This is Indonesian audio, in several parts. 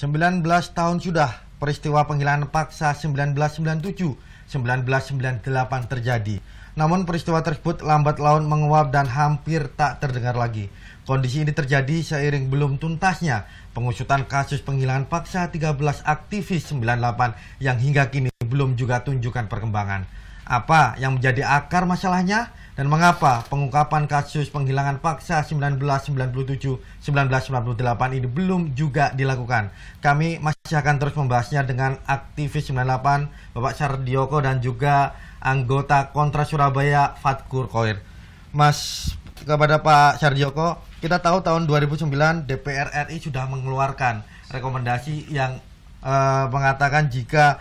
19 tahun sudah peristiwa penghilangan paksa 1997 1998 terjadi. Namun peristiwa tersebut lambat laun menguap dan hampir tak terdengar lagi. Kondisi ini terjadi seiring belum tuntasnya pengusutan kasus penghilangan paksa 13 aktivis 98 yang hingga kini belum juga tunjukkan perkembangan. Apa yang menjadi akar masalahnya? Dan mengapa pengungkapan kasus penghilangan paksa 1997-1998 ini belum juga dilakukan? Kami masih akan terus membahasnya dengan aktivis 98 Bapak Sardioko dan juga anggota Kontra Surabaya Fatkur Koir. Mas kepada Pak Sardioko, kita tahu tahun 2009 DPR RI sudah mengeluarkan rekomendasi yang eh, mengatakan jika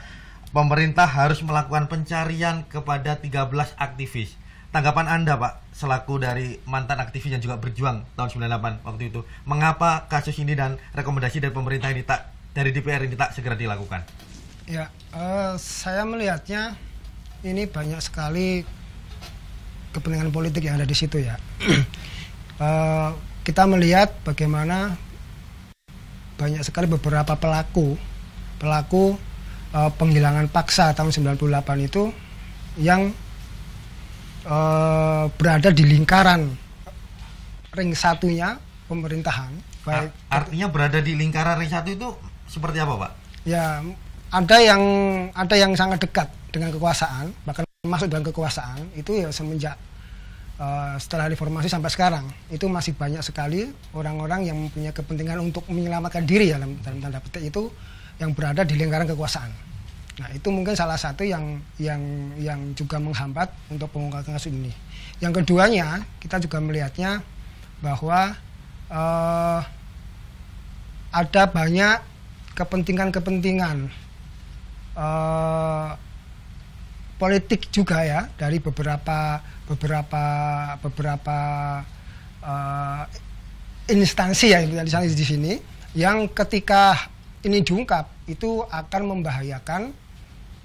pemerintah harus melakukan pencarian kepada 13 aktivis Tanggapan Anda, Pak, selaku dari mantan aktivis yang juga berjuang tahun 98 waktu itu, mengapa kasus ini dan rekomendasi dari pemerintah ini tak dari DPR ini tak segera dilakukan? Ya, uh, saya melihatnya ini banyak sekali kepentingan politik yang ada di situ ya. uh, kita melihat bagaimana banyak sekali beberapa pelaku pelaku uh, penghilangan paksa tahun 98 itu yang uh, berada di lingkaran ring satunya pemerintahan. Baik artinya berada di lingkaran ring satu itu seperti apa, Pak? Ya, ada yang ada yang sangat dekat dengan kekuasaan, bahkan masuk dalam kekuasaan itu ya semenjak uh, setelah reformasi sampai sekarang itu masih banyak sekali orang-orang yang mempunyai kepentingan untuk menyelamatkan diri ya dalam, dalam tanda petik itu yang berada di lingkaran kekuasaan. Nah, itu mungkin salah satu yang yang yang juga menghambat untuk pengungkapan kasus ini. Yang keduanya, kita juga melihatnya bahwa eh, ada banyak kepentingan-kepentingan eh, politik juga ya dari beberapa beberapa beberapa eh, instansi ya yang di sini yang ketika ini diungkap itu akan membahayakan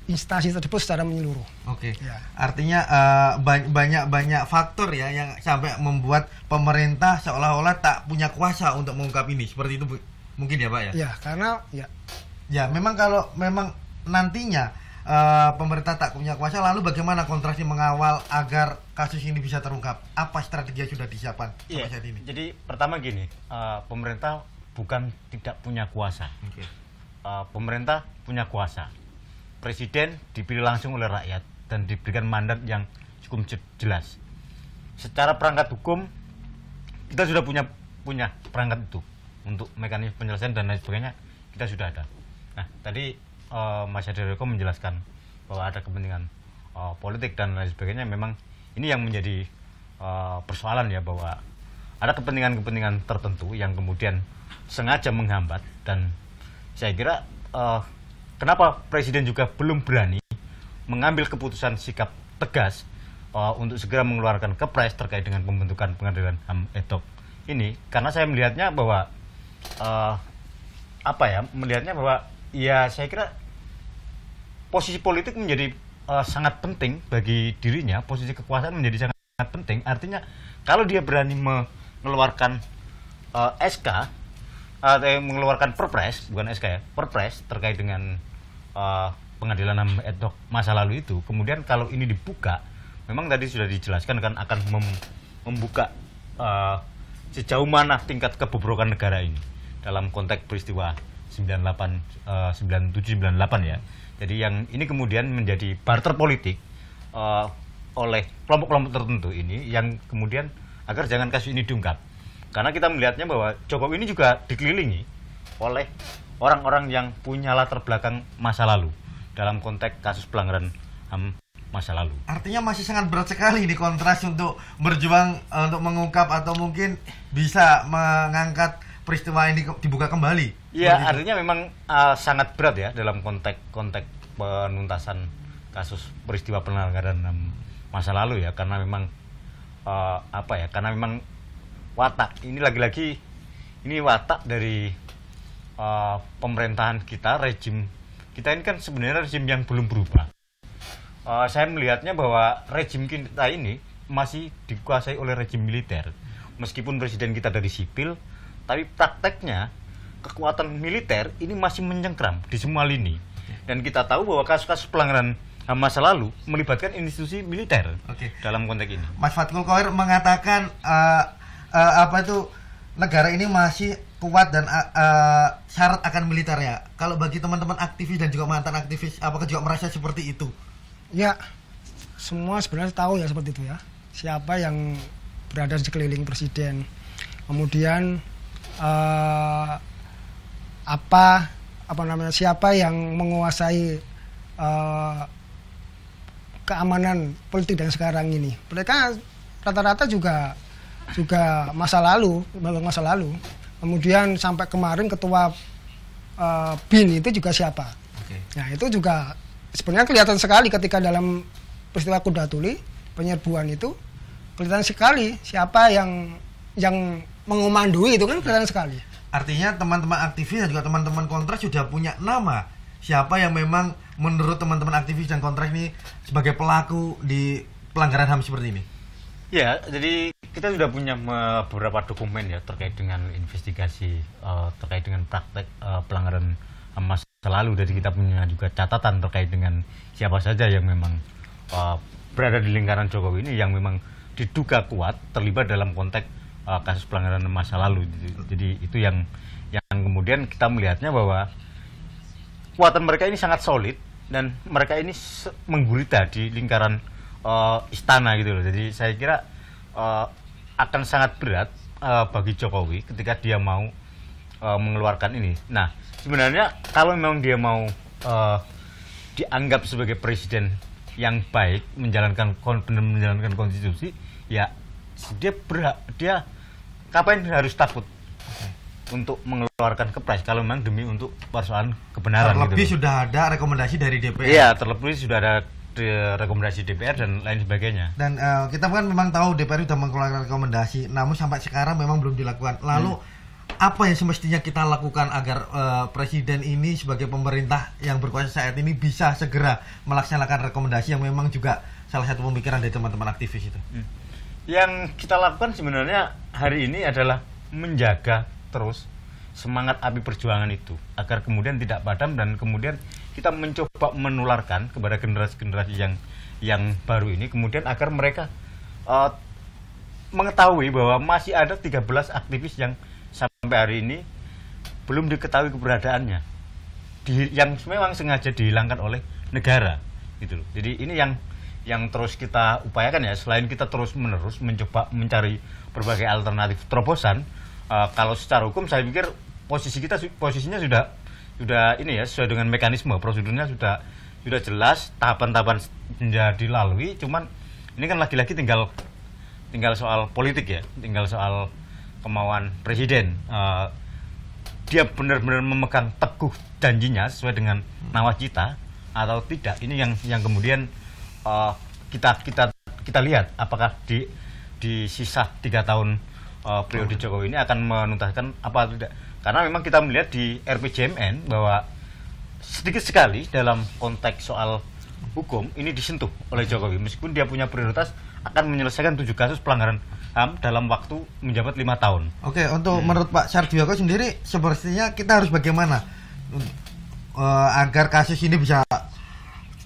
instansi tersebut secara menyeluruh. Oke. Okay. Ya. Artinya eh, banyak banyak-banyak faktor ya yang sampai membuat pemerintah seolah-olah tak punya kuasa untuk mengungkap ini. Seperti itu mungkin ya, Pak ya? Ya, karena ya ya memang kalau memang nantinya uh, pemerintah tak punya kuasa lalu bagaimana kontrasi mengawal agar kasus ini bisa terungkap? Apa strategi yang sudah disiapkan yeah. saat ini? Jadi pertama gini, uh, pemerintah bukan tidak punya kuasa. Okay. Uh, pemerintah punya kuasa presiden dipilih langsung oleh rakyat dan diberikan mandat yang cukup jelas. Secara perangkat hukum kita sudah punya punya perangkat itu untuk mekanisme penyelesaian dan lain sebagainya kita sudah ada. Nah tadi uh, Mas Hadiriko menjelaskan bahwa ada kepentingan uh, politik dan lain sebagainya memang ini yang menjadi uh, persoalan ya bahwa ada kepentingan-kepentingan tertentu yang kemudian sengaja menghambat dan saya kira uh, kenapa presiden juga belum berani mengambil keputusan sikap tegas uh, untuk segera mengeluarkan kepres terkait dengan pembentukan pengadilan HAM etok ini karena saya melihatnya bahwa uh, apa ya melihatnya bahwa ya saya kira posisi politik menjadi uh, sangat penting bagi dirinya posisi kekuasaan menjadi sangat, penting artinya kalau dia berani mengeluarkan uh, SK uh, mengeluarkan perpres bukan SK ya perpres terkait dengan uh, pengadilan ham etok masa lalu itu kemudian kalau ini dibuka memang tadi sudah dijelaskan kan akan mem membuka uh, sejauh mana tingkat kebobrokan negara ini dalam konteks peristiwa 98 uh, 97 98 ya jadi yang ini kemudian menjadi barter politik uh, oleh kelompok-kelompok tertentu ini yang kemudian agar jangan kasus ini diungkap karena kita melihatnya bahwa Jokowi ini juga dikelilingi oleh orang-orang yang punya latar belakang masa lalu dalam konteks kasus pelanggaran HAM masa lalu. Artinya masih sangat berat sekali di kontras untuk berjuang eh, untuk mengungkap atau mungkin bisa mengangkat peristiwa ini dibuka kembali. Iya, artinya memang uh, sangat berat ya dalam konteks konteks penuntasan kasus peristiwa pelanggaran masa lalu ya karena memang uh, apa ya karena memang watak ini lagi-lagi ini watak dari uh, pemerintahan kita rejim kita ini kan sebenarnya rejim yang belum berubah uh, saya melihatnya bahwa rejim kita ini masih dikuasai oleh rejim militer meskipun presiden kita dari sipil tapi prakteknya kekuatan militer ini masih mencengkram di semua lini dan kita tahu bahwa kasus-kasus pelanggaran masa lalu melibatkan institusi militer Oke. dalam konteks ini. Mas Fatul Koir mengatakan uh, uh, apa itu negara ini masih kuat dan uh, syarat akan militer ya. Kalau bagi teman-teman aktivis dan juga mantan aktivis, apakah juga merasa seperti itu? Ya, semua sebenarnya tahu ya seperti itu ya. Siapa yang berada di sekeliling presiden, kemudian uh, apa apa namanya siapa yang menguasai uh, keamanan politik dan sekarang ini. Mereka rata-rata juga juga masa lalu, masa lalu. Kemudian sampai kemarin ketua uh, BIN itu juga siapa. Okay. Ya, nah itu juga sebenarnya kelihatan sekali ketika dalam peristiwa kuda tuli penyerbuan itu kelihatan sekali siapa yang yang mengomandui itu kan kelihatan sekali. Artinya teman-teman aktivis dan juga teman-teman kontras sudah punya nama siapa yang memang menurut teman-teman aktivis dan kontras ini sebagai pelaku di pelanggaran HAM seperti ini? Ya, jadi kita sudah punya beberapa dokumen ya terkait dengan investigasi uh, terkait dengan praktek uh, pelanggaran masa lalu. Jadi kita punya juga catatan terkait dengan siapa saja yang memang uh, berada di lingkaran Jokowi ini yang memang diduga kuat terlibat dalam konteks uh, kasus pelanggaran masa lalu. Jadi, jadi itu yang yang kemudian kita melihatnya bahwa kekuatan mereka ini sangat solid dan mereka ini menggurita di lingkaran uh, istana gitu loh. Jadi saya kira uh, akan sangat berat uh, bagi Jokowi ketika dia mau uh, mengeluarkan ini. Nah, sebenarnya kalau memang dia mau uh, dianggap sebagai presiden yang baik menjalankan benar menjalankan konstitusi, ya dia berhak dia kapan harus takut untuk mengeluarkan kepres kalau memang demi untuk persoalan kebenaran terlebih gitu. sudah ada rekomendasi dari DPR iya terlebih sudah ada de, rekomendasi DPR dan lain sebagainya. Dan uh, kita kan memang tahu DPR sudah mengeluarkan rekomendasi, namun sampai sekarang memang belum dilakukan. Lalu hmm. apa yang semestinya kita lakukan agar uh, presiden ini sebagai pemerintah yang berkuasa saat ini bisa segera melaksanakan rekomendasi yang memang juga salah satu pemikiran dari teman-teman aktivis itu? Hmm. Yang kita lakukan sebenarnya hari ini adalah menjaga terus semangat api perjuangan itu agar kemudian tidak padam dan kemudian kita mencoba menularkan kepada generasi-generasi yang yang baru ini kemudian agar mereka uh, mengetahui bahwa masih ada 13 aktivis yang sampai hari ini belum diketahui keberadaannya di, yang memang sengaja dihilangkan oleh negara gitu loh. Jadi ini yang yang terus kita upayakan ya selain kita terus menerus mencoba mencari berbagai alternatif terobosan uh, kalau secara hukum saya pikir posisi kita posisinya sudah sudah ini ya sesuai dengan mekanisme prosedurnya sudah sudah jelas tahapan-tahapan sudah dilalui cuman ini kan lagi-lagi tinggal tinggal soal politik ya tinggal soal kemauan presiden uh, dia benar-benar memegang teguh janjinya sesuai dengan nawacita atau tidak ini yang yang kemudian uh, kita kita kita lihat apakah di di sisa tiga tahun uh, periode Jokowi ini akan menuntaskan apa tidak karena memang kita melihat di RPJMN bahwa sedikit sekali dalam konteks soal hukum ini disentuh oleh Jokowi meskipun dia punya prioritas akan menyelesaikan tujuh kasus pelanggaran HAM dalam waktu menjabat lima tahun. Oke, untuk hmm. menurut Pak Sardioko sendiri sepertinya kita harus bagaimana uh, agar kasus ini bisa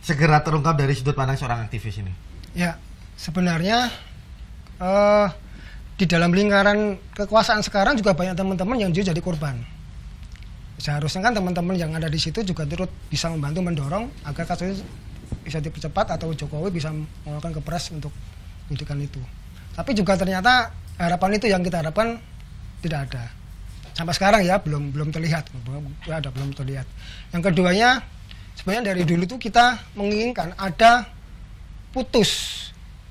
segera terungkap dari sudut pandang seorang aktivis ini? Ya, sebenarnya uh, di dalam lingkaran kekuasaan sekarang juga banyak teman-teman yang juga jadi korban seharusnya kan teman-teman yang ada di situ juga turut bisa membantu mendorong agar kasus bisa dipercepat atau Jokowi bisa melakukan kepres untuk pendidikan itu tapi juga ternyata harapan itu yang kita harapkan tidak ada sampai sekarang ya belum belum terlihat belum ya, ada belum terlihat yang keduanya sebenarnya dari dulu itu kita menginginkan ada putus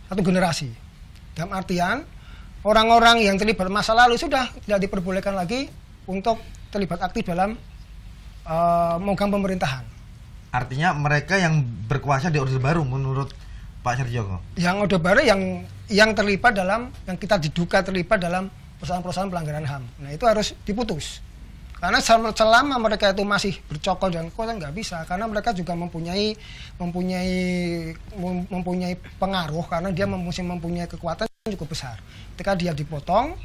satu generasi dalam artian orang-orang yang terlibat masa lalu sudah tidak diperbolehkan lagi untuk terlibat aktif dalam uh, memegang pemerintahan. Artinya mereka yang berkuasa di Orde Baru menurut Pak Sarjoko. Yang Orde Baru yang yang terlibat dalam yang kita diduga terlibat dalam perusahaan-perusahaan pelanggaran HAM. Nah, itu harus diputus. Karena selama mereka itu masih bercokol dan kuasa nggak bisa, karena mereka juga mempunyai mempunyai mempunyai pengaruh, karena dia mempunyai mempunyai kekuatan cukup besar. Ketika dia dipotong,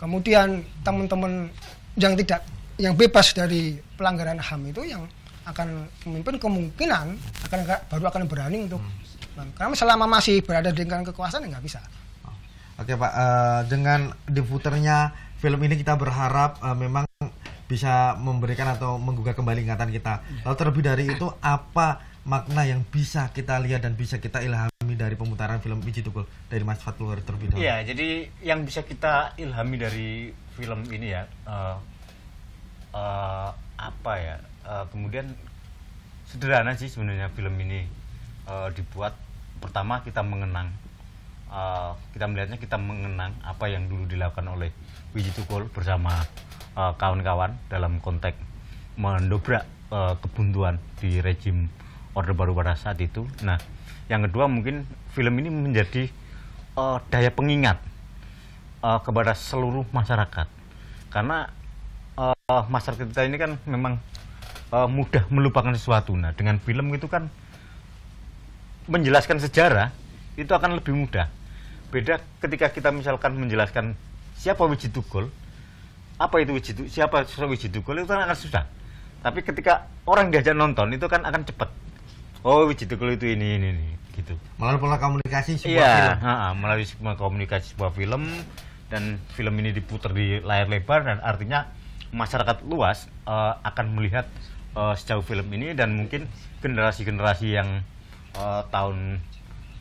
kemudian teman-teman yang tidak yang bebas dari pelanggaran HAM itu yang akan memimpin kemungkinan akan baru akan berani untuk hmm. Nah, karena selama masih berada di lingkaran kekuasaan ya nggak bisa. Oh. Oke Pak, uh, dengan diputernya film ini kita berharap uh, memang bisa memberikan atau menggugah kembali ingatan kita. Iya. Lalu terlebih dari itu apa makna yang bisa kita lihat dan bisa kita ilham? ilhami dari pemutaran film Wiji Tukul dari Mas Fatul Waris terlebih dahulu? Iya, jadi yang bisa kita ilhami dari film ini ya uh, uh, apa ya? Uh, kemudian sederhana sih sebenarnya film ini uh, dibuat pertama kita mengenang uh, kita melihatnya kita mengenang apa yang dulu dilakukan oleh Wiji Tukul bersama kawan-kawan uh, dalam konteks mendobrak uh, kebuntuan di rejim Orde Baru pada saat itu. Nah, yang kedua mungkin film ini menjadi uh, daya pengingat uh, kepada seluruh masyarakat. Karena uh, masyarakat kita ini kan memang uh, mudah melupakan sesuatu. Nah, dengan film itu kan menjelaskan sejarah itu akan lebih mudah. Beda ketika kita misalkan menjelaskan siapa Wijitukul apa itu Wijitukul siapa Wijitukul itu kan akan susah. Tapi ketika orang diajak nonton itu kan akan cepat oh wujud itu ini ini, ini gitu melalui pola komunikasi sebuah iya, film ha melalui sebuah komunikasi sebuah film dan film ini diputar di layar lebar dan artinya masyarakat luas uh, akan melihat uh, sejauh film ini dan mungkin generasi-generasi yang uh, tahun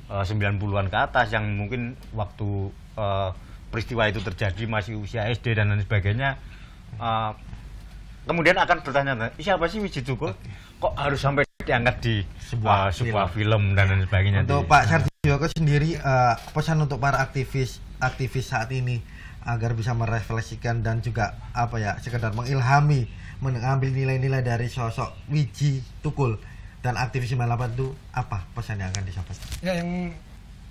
uh, 90-an ke atas yang mungkin waktu uh, peristiwa itu terjadi masih usia SD dan lain sebagainya uh, kemudian akan bertanya siapa sih Wijituko kok harus sampai diangkat di sebuah uh, sebuah film. film dan lain sebagainya. Untuk di, Pak Sartijo uh, sendiri uh, pesan untuk para aktivis aktivis saat ini agar bisa merefleksikan dan juga apa ya sekedar mengilhami mengambil nilai-nilai dari sosok Wiji Tukul dan aktivis 98 itu apa pesan yang akan disampaikan? Ya yang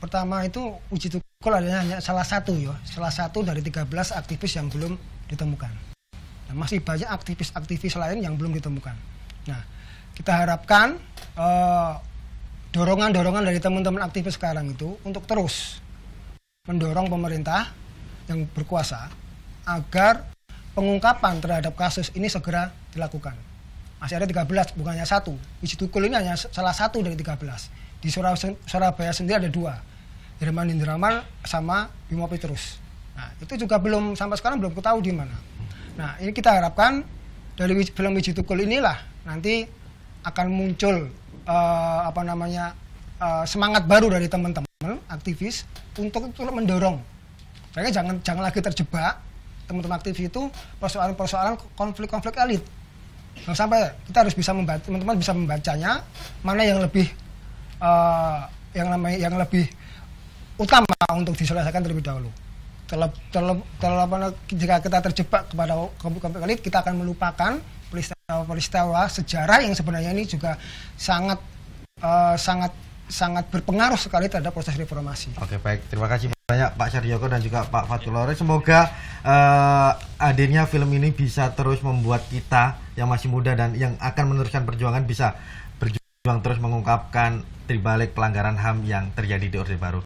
pertama itu Wiji Tukul adalah hanya salah satu ya, salah satu dari 13 aktivis yang belum ditemukan. Nah, masih banyak aktivis-aktivis lain yang belum ditemukan. Nah, kita harapkan eh, dorongan-dorongan uh, dari teman-teman aktivis sekarang itu untuk terus mendorong pemerintah yang berkuasa agar pengungkapan terhadap kasus ini segera dilakukan. Masih ada 13, bukannya satu. tukul ini hanya salah satu dari 13. Di Surabaya sendiri ada dua. Irman Indraman sama Bimo Petrus. Nah, itu juga belum sampai sekarang belum tahu di mana. Nah, ini kita harapkan dari film tukul inilah nanti akan muncul uh, apa namanya uh, semangat baru dari teman-teman aktivis untuk itu mendorong mereka jangan jangan lagi terjebak teman-teman aktivis itu persoalan-persoalan konflik-konflik elit Nah, sampai kita harus bisa membaca teman-teman bisa membacanya mana yang lebih uh, yang namanya yang lebih utama untuk diselesaikan terlebih dahulu terlebih terlebih terlebih jika kita terjebak kepada konflik elit kita akan melupakan peristiwa sejarah yang sebenarnya ini juga sangat uh, sangat sangat berpengaruh sekali terhadap proses reformasi. Oke baik, terima kasih banyak Pak Saryoko dan juga Pak Fatulore. Semoga uh, hadirnya film ini bisa terus membuat kita yang masih muda dan yang akan meneruskan perjuangan bisa berjuang terus mengungkapkan tribalik pelanggaran HAM yang terjadi di Orde Baru.